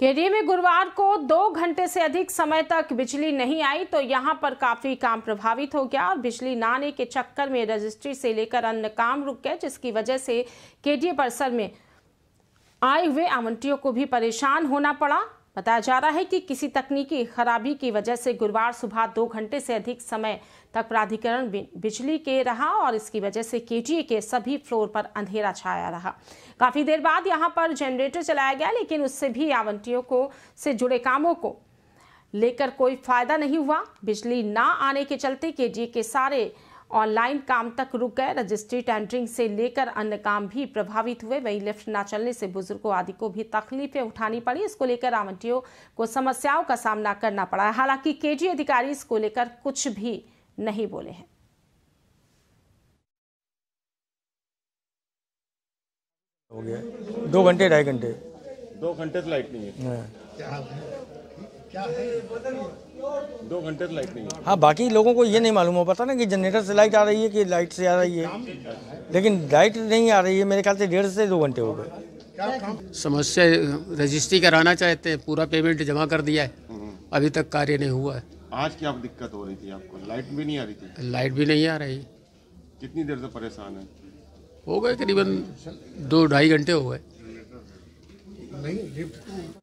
KDA में गुरुवार को दो घंटे से अधिक समय तक बिजली नहीं आई तो यहां पर काफी काम प्रभावित हो गया और बिजली न आने के चक्कर में रजिस्ट्री से लेकर अन्य काम रुक गए जिसकी वजह से केडीए परिसर में आए हुए आवंटियों को भी परेशान होना पड़ा बताया जा रहा है कि किसी तकनीकी खराबी की वजह से गुरुवार सुबह दो घंटे से अधिक समय तक प्राधिकरण बिजली के रहा और इसकी वजह से केटीए के सभी फ्लोर पर अंधेरा छाया रहा काफी देर बाद यहां पर जनरेटर चलाया गया लेकिन उससे भी आवंटियों को से जुड़े कामों को लेकर कोई फायदा नहीं हुआ बिजली ना आने के चलते केटीए के सारे ऑनलाइन काम तक रुक गए रजिस्ट्री टेंडरिंग से लेकर अन्य काम भी प्रभावित हुए वहीं लिफ्ट न चलने से बुजुर्गों आदि को भी तकलीफें उठानी पड़ी इसको लेकर आवंटियों को समस्याओं का सामना करना पड़ा हालांकि केजी अधिकारी इसको लेकर कुछ भी नहीं बोले हैं हो गया दो घंटे ढाई घंटे दो घंटे तो लाइट नहीं है हाँ। दो घंटे लाइट तो नहीं हाँ बाकी लोगों को ये नहीं मालूम हो पता ना कि जनरेटर से लाइट आ रही है कि लाइट से आ रही है लेकिन लाइट नहीं आ रही है मेरे ख्याल से डेढ़ से दो घंटे हो गए समस्या रजिस्ट्री कराना चाहते हैं पूरा पेमेंट जमा कर दिया है अभी तक कार्य नहीं हुआ है आज क्या दिक्कत हो रही थी आपको लाइट भी नहीं आ रही थी लाइट भी नहीं आ रही कितनी देर से परेशान है हो गए करीबन दो ढाई घंटे हो गए नहीं